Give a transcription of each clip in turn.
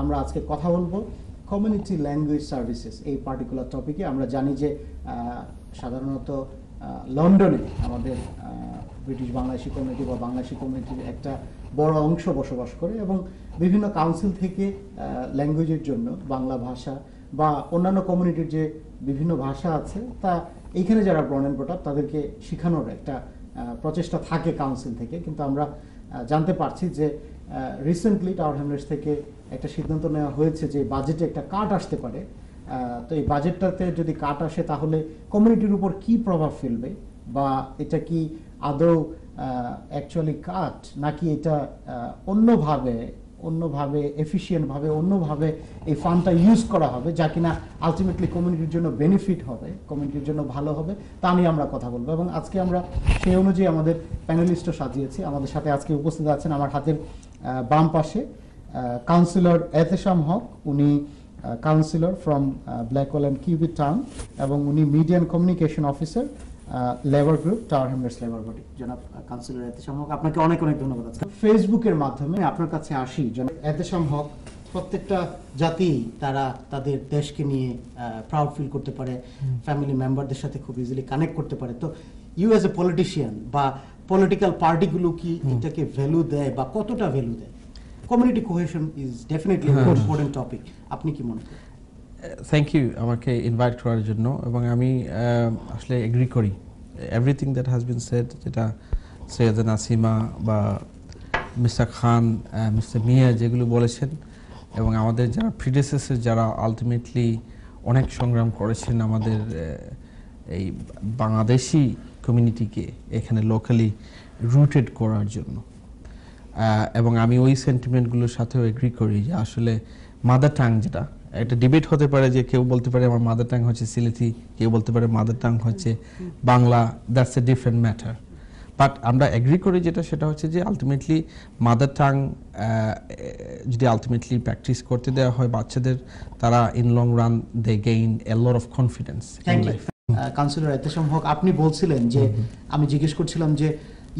আমরা আজকে কথা বলবো কমিউনিটি ল্যাঙ্গুয়েজ সার্ভিসেস এই পার্টিকুলার টপিকে আমরা জানি যে সাধারণত লন্ডনে আমাদের ব্রিটিশ বাংলাদেশি কমিউনিটি বা বাংলাদেশি কমিউনিটির একটা বড় অংশ বসবাস করে এবং বিভিন্ন কাউন্সিল থেকে ল্যাঙ্গুয়েজের জন্য বাংলা ভাষা বা অন্যান্য কমিউনিটির যে বিভিন্ন ভাষা আছে তা এইখানে যারা ব্রন অ্যান্ড তাদেরকে শেখানোর একটা প্রচেষ্টা থাকে কাউন্সিল থেকে কিন্তু আমরা জানতে পারছি যে রিসেন্টলি টাওয়ার হ্যামলেটস থেকে একটা সিদ্ধান্ত নেওয়া হয়েছে যে বাজেটে একটা কাট আসতে পারে তো এই বাজেটটাতে যদি কাট আসে তাহলে কমিউনিটির উপর কি প্রভাব ফেলবে বা এটা কি আদৌ অ্যাকচুয়ালি কাট নাকি এটা অন্যভাবে অন্যভাবে এফিসিয়েন্টভাবে অন্যভাবে এই ফান্ডটা ইউজ করা হবে যা কিনা আলটিমেটলি কমিউনিটির জন্য বেনিফিট হবে কমিউনিটির জন্য ভালো হবে তা নিয়ে আমরা কথা বলবো এবং আজকে আমরা সেই অনুযায়ী আমাদের প্যানেলিস্টও সাজিয়েছি আমাদের সাথে আজকে উপস্থিত আছেন আমার হাতের বাম পাশে কাউন্সিলর এতেশাম হক উনি councillor from Blackwall and Cubitt town এবং উনি media and communication officer Labour group Tower Hamlets Labour body জনাব কাউন্সিলর এতেশাম হক আপনাকে অনেক অনেক ধন্যবাদ আছে ফেসবুকের মাধ্যমে আপনার কাছে আসি জনাব এতেশাম হক প্রত্যেকটা জাতি তারা তাদের দেশকে নিয়ে প্রাউড ফিল করতে পারে ফ্যামিলি মেম্বারদের সাথে খুব ইজিলি কানেক্ট করতে পারে তো ইউ এজ এ পলিটিশিয়ান বা পলিটিক্যাল পার্টিগুলো কি এটাকে ভ্যালু দেয় বা কতটা ভ্যালু দেয় community cohesion is definitely important topic আপনি কি মনে করেন থ্যাংক ইউ আমাকে ইনভাইট করার জন্য এবং আমি আসলে এগ্রি করি everything that has been said যেটা সৈয়দ নাসিমা বা মিস্টার খান মিস্টার মিয়া যেগুলো বলেছেন এবং আমাদের যারা ফ্রিডেসেসের যারা আলটিমেটলি অনেক সংগ্রাম করেছেন আমাদের এই বাংলাদেশি কমিউনিটিকে এখানে লোকালি রুটেড করার জন্য এবং আমি ওই সেন্টিমেন্টগুলোর সাথেও এগ্রি করি যে আসলে মাদার টাং যেটা একটা ডিবেট হতে পারে যে কেউ বলতে পারে আমার মাদার টাং হচ্ছে সিলেথি কেউ বলতে পারে মাদার টাং হচ্ছে Bangla that's a different matter but আমরা অ্যাগ্রি করি যেটা সেটা হচ্ছে যে আলটিমেটলি মাদার টাং যদি আলটিমেটলি প্র্যাকটিস করতে দেওয়া হয় বাচ্চাদের তারা in long run they gain a lot of confidence councillor Etesham Haque আপনি বলছিলেন যে আমি জিজ্ঞেস করছিলাম যে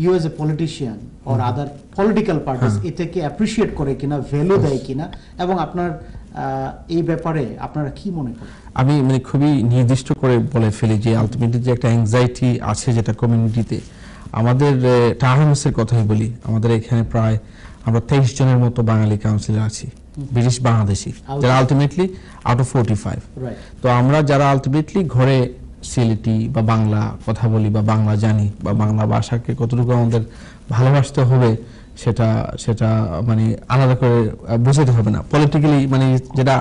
ইউ এজ হ্যাঁ। A politician or other political parties এটাকে অ্যাপ্রিসিয়েট করে কিনা ভ্যালু দেয় কিনা এবং আপনার এই ব্যাপারে আপনারা কি মনে করেন আমি মানে খুবই নির্দিষ্ট করে বলে ফেলি যে আলটিমেটলি যে একটা অ্যাংজাইটি আছে যেটা কমিউনিটিতে আমাদের টাহামসের কথাই বলি আমাদের এখানে প্রায় আমরা তেইশ জনের মতো বাঙালি কাউন্সিলর আছি ব্রিটিশ বাংলাদেশি যারা ultimately out of forty five তো আমরা যারা আলটিমেটলি ঘরে সিলেটি বা বাংলা কথা বলি বা বাংলা জানি বা বাংলা ভাষাকে কতটুকু আমাদের ভালোবাসতে হবে সেটা সেটা মানে আলাদা করে বোঝাতে হবে না পলিটিক্যালি মানে যেটা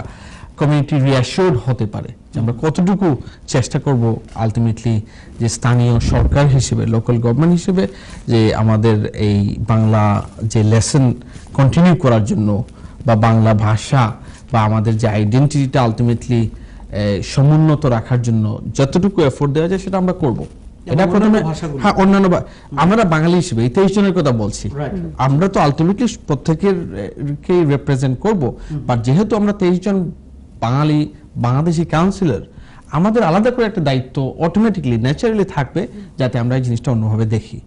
কমিউনিটি রিঅ্যাসিওর্ড হতে পারে যে আমরা কতটুকু চেষ্টা করব আলটিমেটলি যে স্থানীয় সরকার হিসেবে লোকাল গভর্নমেন্ট হিসেবে যে আমাদের এই বাংলা যে লেসন কন্টিনিউ করার জন্য বা বাংলা ভাষা বা আমাদের যে আইডেন্টিটিটা আলটিমেটলি সমুন্নত রাখার জন্য যতটুকু এফোর্ট দেওয়া যায় সেটা আমরা করবো হ্যাঁ, আমাদের আলাদা করে একটা দায়িত্ব অটোমেটিকলি ন্যাচারালি থাকবে যাতে আমরা এই জিনিসটা অন্যভাবে দেখি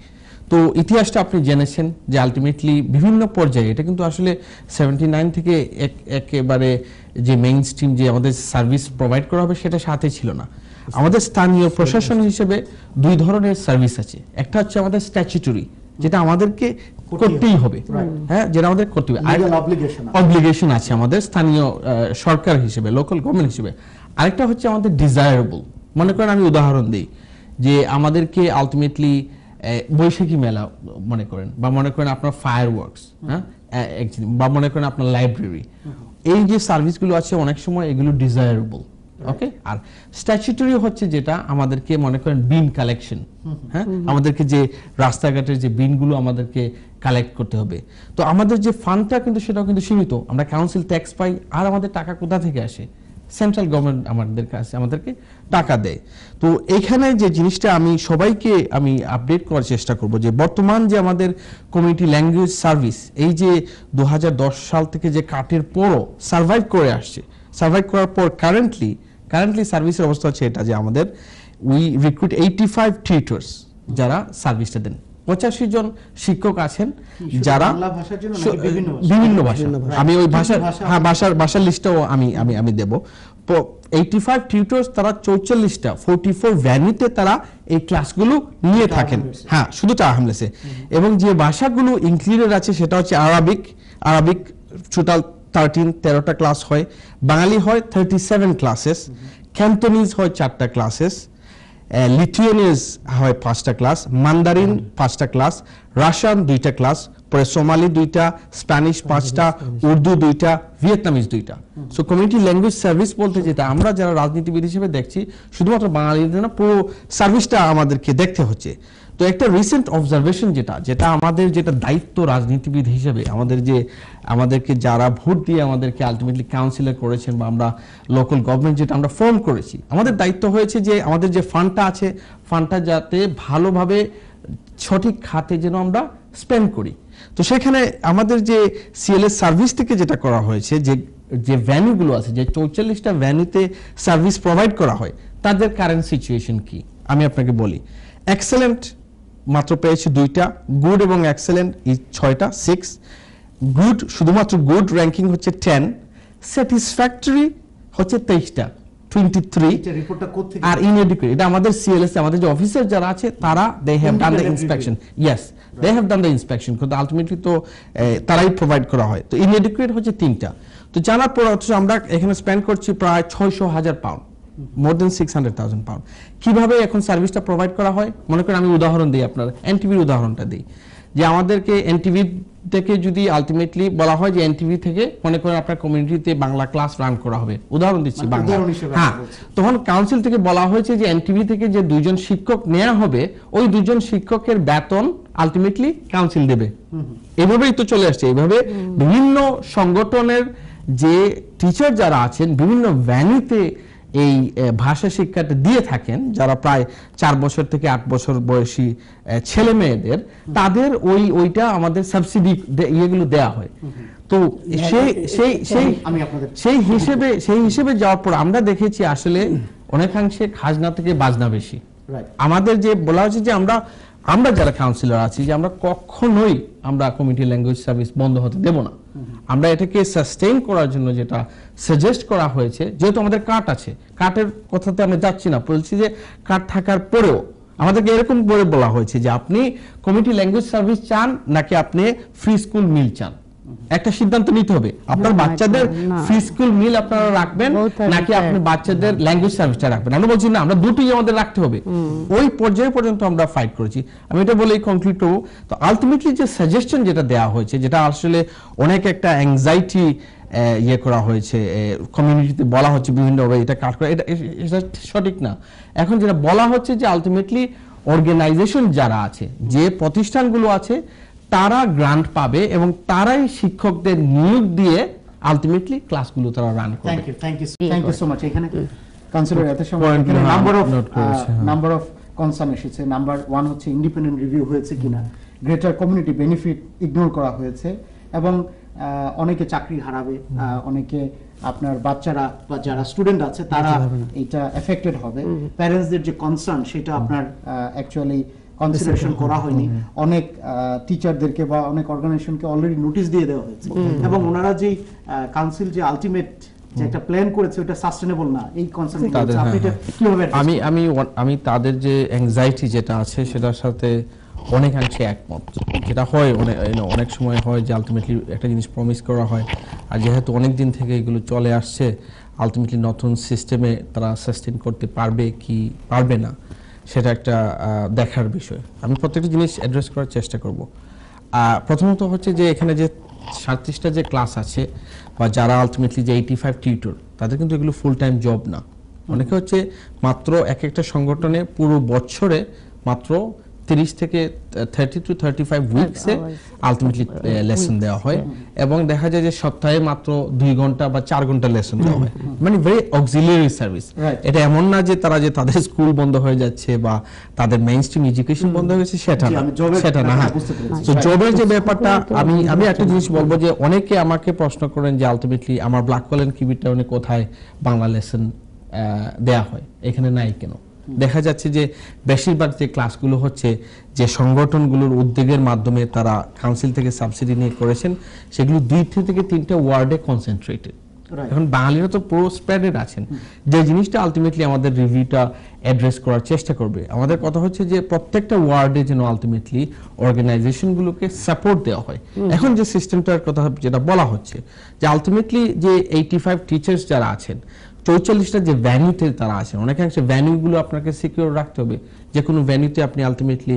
তো ইতিহাসটা আপনি জেনেছেন যে আলটিমেটলি বিভিন্ন পর্যায়ে এটা কিন্তু আসলে সেভেন্টি নাইন থেকে একেবারে যে মেইন স্ট্রিম যে আমাদের সার্ভিস প্রোভাইড করা হবে সেটা সাথে ছিল না আমাদের স্থানীয় প্রশাসন হিসেবে দুই ধরনের সার্ভিস আছে একটা হচ্ছে আমাদের স্ট্যাচুটরি যেটা আমাদেরকে করতেই হবে হ্যাঁ যেটা আমাদের করতে হবে অবলিগেশন আছে আমাদের স্থানীয় সরকার হিসেবে লোকাল গভর্নমেন্ট হিসেবে আরেকটা হচ্ছে আমাদের ডিজায়ারেবল মনে করেন আমি উদাহরণ দিই যে আমাদেরকে আলটিমেটলি বৈশাখী মেলা মনে করেন বা মনে করেন আপনার ফায়ার ওয়ার্কস হ্যাঁ বা মনে করেন আপনার লাইব্রেরি এই যে সার্ভিসগুলো আছে অনেক সময় এগুলো ডিজায়ারেবল ওকে আর স্ট্যাচুটরি হচ্ছে যেটা আমাদেরকে মনে করেন বিন কালেকশন হ্যাঁ আমাদেরকে যে রাস্তাঘাটের যে বিনগুলো আমাদেরকে কালেক্ট করতে হবে তো আমাদের যে ফান্ডটা কিন্তু সেটাও কিন্তু সীমিত আমরা কাউন্সিল ট্যাক্স পাই আর আমাদের টাকা কোথা থেকে আসে সেন্ট্রাল গভর্নমেন্ট আমাদের কাছে আমাদেরকে টাকা দেয় তো এখানে যে জিনিসটা আমি সবাইকে আমি আপডেট করার চেষ্টা করব যে বর্তমান যে আমাদের কমিউনিটি ল্যাঙ্গুয়েজ সার্ভিস এই যে দু সাল থেকে যে কাটের পরও সার্ভাইভ করে আসছে সার্ভাইভ করার পর কারেন্টলি কারেন্টলি সার্ভিসের অবস্থা হচ্ছে এটা যে আমাদের we recruit eighty five tutors যারা সার্ভিসটা দেন পঁচাশি জন শিক্ষক আছেন যারা বিভিন্ন ভাষা আমি ওই ভাষার হ্যাঁ ভাষার ভাষার লিস্টটাও আমি আমি আমি দেব এইটি ফাইভ টিউটার্স তারা চৌচল্লিশটা ফোরটি ফোর ভ্যানিতে তারা এই ক্লাসগুলো নিয়ে থাকেন হ্যাঁ শুধু চা হামলেসে এবং যে ভাষাগুলো ইনক্লুডেড আছে সেটা হচ্ছে আরবিক আরবিক টোটাল 13 তেরোটা ক্লাস হয় বাঙালি হয় 37 ক্লাসেস ক্যান্টোনিজ হয় চারটা ক্লাসেস লিথুয়ানিজ হয় পাঁচটা ক্লাস মান্দারিন পাঁচটা ক্লাস রাশিয়ান দুইটা ক্লাস পরে সোমালি দুইটা স্প্যানিশ পাঁচটা উর্দু দুইটা ভিয়েতনামিজ দুইটা সো কমিউনিটি ল্যাঙ্গুয়েজ সার্ভিস বলতে যেটা আমরা যারা রাজনীতিবিদ হিসেবে দেখছি শুধুমাত্র বাঙালিদের না পুরো সার্ভিসটা আমাদেরকে দেখতে হচ্ছে তো একটা রিসেন্ট অবজারভেশন যেটা যেটা আমাদের যেটা দায়িত্ব রাজনীতিবিদ হিসেবে আমাদের যে আমাদেরকে যারা ভোট দিয়ে আমাদেরকে আলটিমেটলি কাউন্সিলর করেছেন বা আমরা লোকাল গভর্নমেন্ট যেটা আমরা ফর্ম করেছি আমাদের দায়িত্ব হয়েছে যে আমাদের যে ফান্ডটা আছে ফান্ডটা যাতে ভালোভাবে সঠিক খাতে যেন আমরা স্পেন্ড করি তো সেখানে আমাদের যে সিএলএস সার্ভিস থেকে যেটা করা হয়েছে যে যে ভ্যানুগুলো আছে যে চৌচল্লিশটা ভ্যানুতে সার্ভিস প্রোভাইড করা হয় তাদের কারেন্ট সিচুয়েশন কি আমি আপনাকে বলি এক্সেলেন্ট মাত্র পেয়েছি দুইটা গুড এবং এক্সেলেন্ট এই ছয়টা সিক্স গুড শুধুমাত্র গুড র্যাঙ্কিং হচ্ছে টেন স্যাটিসফ্যাক্টরি হচ্ছে তেইশটা আর এটা আমাদের সিএলএস আমাদের যে অফিসার যারা আছে তারা they have done the inspection yes they have done the inspection কিন্তু আলটিমেটলি তো তারাই প্রোভাইড করা হয় তো ইনএডুকেট হচ্ছে তিনটা তো জানার পর অথচ আমরা এখানে স্পেন্ড করছি প্রায় ছয়শো হাজার pound more than six hundred thousand pound কীভাবে এখন সার্ভিসটা প্রোভাইড করা হয় মনে করেন আমি উদাহরণ দিই আপনার এন টিভির উদাহরণটা দিই যে আমাদেরকে এন টিভি থেকে যদি আলটিমেটলি বলা হয় যে এন টিভি থেকে মনে করেন আপনার কমিউনিটিতে বাংলা ক্লাস রান করা হবে উদাহরণ দিচ্ছি মানে বাংলা হ্যাঁ তখন কাউন্সিল থেকে বলা হয়েছে যে এন টিভি থেকে যে দুজন শিক্ষক নেওয়া হবে ওই দুজন শিক্ষকের বেতন আলটিমেটলি কাউন্সিল দেবে এভাবেই তো চলে আসছে এইভাবে বিভিন্ন সংগঠনের যে টিচার যারা আছেন বিভিন্ন ভ্যানিতে এই ভাষা শিক্ষাটা দিয়ে থাকেন যারা প্রায় চার বছর থেকে আট বছর বয়সী ছেলে মেয়েদের তাদের ওই ওইটা আমাদের সাবসিডি ইয়েগুলো দেয়া হয় তো সেই সেই সেই সেই হিসেবে সেই হিসেবে যাওয়ার পর আমরা দেখেছি আসলে অনেকাংশে খাজনা থেকে বাজনা বেশি আমাদের যে বলা হচ্ছে যে আমরা আমরা যারা কাউন্সিলর আছি যে আমরা কখনোই আমরা কমিউনিটি ল্যাঙ্গুয়েজ সার্ভিস বন্ধ হতে দেব না আমরা এটাকে সাস্টেইন করার জন্য যেটা সাজেস্ট করা হয়েছে যেহেতু আমাদের কাট আছে কাটের কথাতে আমি যাচ্ছি না বলছি যে কাট থাকার পরেও আমাদেরকে এরকম করে বলা হয়েছে যে আপনি কমিটি ল্যাঙ্গুয়েজ সার্ভিস চান নাকি আপনি ফ্রি স্কুল মিল চান একটা সিদ্ধান্ত নিতে হবে আপনার বাচ্চাদের ফ্রি স্কুল মিল আপনারা রাখবেন নাকি হ্যাঁ। আপনি বাচ্চাদের ল্যাঙ্গুয়েজ সার্ভিসটা রাখবেন আমি বলছি না আমরা দুটোই আমাদের রাখতে হবে ওই পর্যায়ে পর্যন্ত আমরা ফাইট করেছি আমি এটা বলেই কনক্লুড করবো তো আলটিমেটলি যে সাজেশন যেটা দেওয়া হয়েছে যেটা আসলে অনেক একটা অ্যাংজাইটি ইয়ে করা হয়েছে কমিউনিটিতে বলা হচ্ছে বিভিন্নভাবে এটা কাজ করা এটা এটা সঠিক না এখন যেটা বলা হচ্ছে যে আলটিমেটলি অর্গানাইজেশন যারা আছে যে প্রতিষ্ঠানগুলো আছে তারা গ্রান্ট পাবে এবং তারাই শিক্ষকদের নিয়োগ দিয়ে আলটিমেটলি ক্লাসগুলো তারা রান করবে ইগনোর হ্যাঁ। করা হয়েছে এবং অনেকে চাকরি হারাবে অনেকে আপনার বাচ্চারা বা যারা স্টুডেন্ট আছে তারা এটা হবে যে কনসার্ন সেটা আপনার কনসিডারেশন করা হয়নি অনেক টিচারদেরকে বা অনেক অর্গানাইজেশনকে অলরেডি নোটিশ দিয়ে দেওয়া হয়েছে এবং ওনারা যে কাউন্সিল যে হ্যাঁ, হ্যাঁ। আলটিমেট আছে একমত যেটা হয় অনেক সময় হয় যে একটা জিনিস করা হয় আর যেহেতু অনেক দিন থেকে এগুলো চলে আসছে আলটিমেটলি নতুন সিস্টেমে তারা সাস্টেন করতে পারবে কি পারবে না সেটা একটা দেখার বিষয় আমি প্রত্যেকটা জিনিস অ্যাড্রেস করার চেষ্টা করব প্রথমত হচ্ছে যে এখানে যে সাতত্রিশটা যে ক্লাস আছে বা যারা আলটিমেটলি যে এইটি ফাইভ টিউটর তাদের কিন্তু এগুলো ফুল টাইম জব না অনেকে হচ্ছে মাত্র এক একটা সংগঠনে পুরো বছরে মাত্র 30 থেকে 30 টু 35 উইকসে আলটিমেটলি লেসন দেওয়া হয় এবং দেখা যায় যে সপ্তাহে মাত্র 2 ঘন্টা বা 4 ঘন্টা লেসন দেওয়া হয় মানে ভেরি অক্সিলিয়ারি সার্ভিস এটা এমন না যে তারা যে তাদের স্কুল বন্ধ হয়ে যাচ্ছে বা তাদের মেইনস্ট্রিম এডুকেশন বন্ধ হয়ে গেছে সেটা না সেটা না হ্যাঁ। তো জবের যে ব্যাপারটা আমি আমি একটা জিনিস বলবো যে অনেকে আমাকে প্রশ্ন করেন যে আলটিমেটলি আমার ব্ল্যাক কলেন কিবির টাউনে কোথায় বাংলা লেসন দেয়া হয় এখানে নাই কেন দেখা যাচ্ছে যে বেশিরভাগ যে ক্লাসগুলো হচ্ছে যে সংগঠনগুলোর উদ্যোগের মাধ্যমে তারা কাউন্সিল থেকে সাবসিডি নিয়ে করেছেন সেগুলো দুই থেকে তিনটা ওয়ার্ডে কনসেন্ট্রেটেড এখন বাঙালিরা তো পুরো স্প্রেডেড আছেন যে জিনিসটা আলটিমেটলি আমাদের রিভিউটা অ্যাড্রেস করার চেষ্টা করবে আমাদের কথা হচ্ছে যে প্রত্যেকটা ওয়ার্ডে যেন আলটিমেটলি অর্গানাইজেশনগুলোকে সাপোর্ট দেওয়া হয় এখন যে সিস্টেমটার কথা যেটা বলা হচ্ছে যে আলটিমেটলি যে এইটি ফাইভ টিচার্স যারা আছেন চৌচল্লিশটা যে ভ্যানিউতে তারা আসেন অনেকাংশে ভ্যানিউগুলো আপনাকে সিকিউর রাখতে হবে যে কোনো ভ্যানিউতে আপনি আলটিমেটলি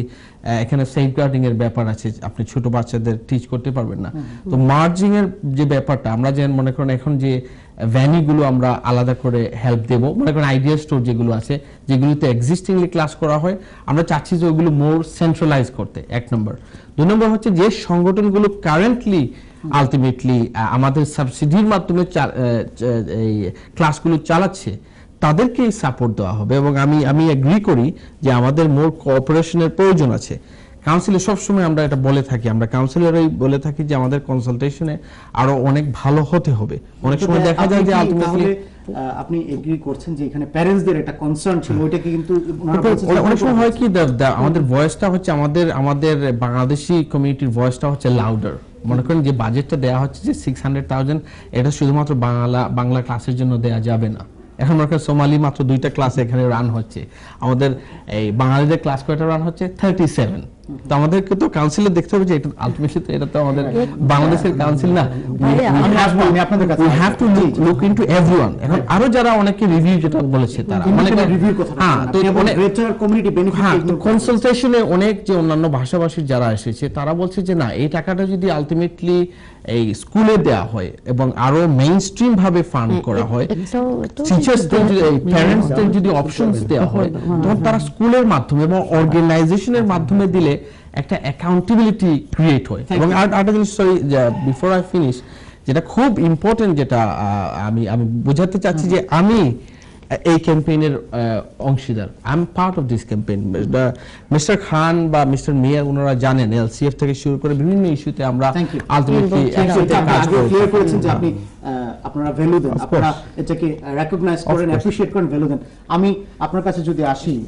এখানে সেফগার্ডিং ব্যাপার আছে আপনি ছোট বাচ্চাদের টিচ করতে পারবেন না তো মার্জিংয়ের এর যে ব্যাপারটা আমরা যেন মনে করেন এখন যে ভ্যানিগুলো আমরা আলাদা করে হেল্প দেব মনে করেন আইডিয়া স্টোর যেগুলো আছে যেগুলোতে এক্সিস্টিংলি ক্লাস করা হয় আমরা চাচ্ছি যে ওগুলো মোর সেন্ট্রালাইজ করতে এক নম্বর দু নম্বর হচ্ছে যে সংগঠনগুলো কারেন্টলি আলটিমেটলি আমাদের সাবসিডির মাধ্যমে এই ক্লাসগুলো চালাচ্ছে তাদেরকে এই সাপোর্ট দেওয়া হবে এবং আমি আমি অ্যাগ্রি করি যে আমাদের মোর কোঅপারেশনের প্রয়োজন আছে কাউন্সিলে সবসময় আমরা এটা বলে থাকি আমরা কাউন্সিলরই বলে থাকি যে আমাদের কনসালটেশনে আরো অনেক ভালো হতে হবে অনেক সময় দেখা যায় যে আলটিমেটলি আপনি এগ্রি করছেন যে এখানে প্যারেন্টসদের একটা কনসার্ন ছিল ওইটা কি কিন্তু অনেক সময় হয় কি আমাদের ভয়েসটা হচ্ছে আমাদের আমাদের বাংলাদেশি কমিউনিটির ভয়েসটা হচ্ছে লাউডার মনে করেন যে বাজেটটা দেওয়া হচ্ছে যে সিক্স হান্ড্রেড থাউজেন্ড এটা শুধুমাত্র বাংলা বাংলা ক্লাসের জন্য দেওয়া যাবে না এখন মনে করেন সোমালি মাত্র দুইটা ক্লাস এখানে রান হচ্ছে আমাদের এই বাঙালিদের ক্লাস কয়টা রান হচ্ছে থার্টি সেভেন আমাদেরকে তো কাউন্সিলে দেখতে হবে যে এটা আলটিমেটলি তো এটা তো আমাদের হ্যাঁ, হ্যাঁ। বাংলাদেশের কাউন্সিল না আমি আপনাদের কাছে হ্যাভ টু লুক ইনটু এখন আরো যারা অনেকে রিভিউ যেটা বলেছে তারা অনেক রিভিউ কথা হ্যাঁ তো অনেক কমিউনিটি বেনিফিট কনসালটেশনে অনেক যে অন্যান্য ভাষাভাষীর যারা এসেছে তারা বলছে যে না এই টাকাটা যদি আলটিমেটলি এই স্কুলে দেয়া হয় এবং আরো মেইন স্ট্রিম ভাবে ফান্ড করা হয় টিচার্সদের প্যারেন্টসদের যদি অপশনস দেয়া হয় তখন তারা স্কুলের মাধ্যমে এবং অর্গানাইজেশনের মাধ্যমে দিলে একটা অ্যাকাউন্টেবিলিটি ক্রিয়েট হয় এবং আর আরেকটা জিনিস সরি বিফোর আই ফিনিশ যেটা খুব ইম্পর্টেন্ট যেটা আমি আমি বোঝাতে চাচ্ছি যে আমি এই ক্যাম্পেইনের অংশীদার I am part of this campaign mister Khan বা মিস্টার মিয়া ওনারা জানেন এলসিএফ থেকে শুরু করে বিভিন্ন ইস্যুতে আমরা আলটিমেটলি কাজ করেছি যে আপনি আপনারা ভ্যালু দেন আপনারা এটাকে রেকগনাইজ করেন অ্যাপ্রিশিয়েট করেন ভ্যালু দেন আমি আপনার কাছে যদি আসি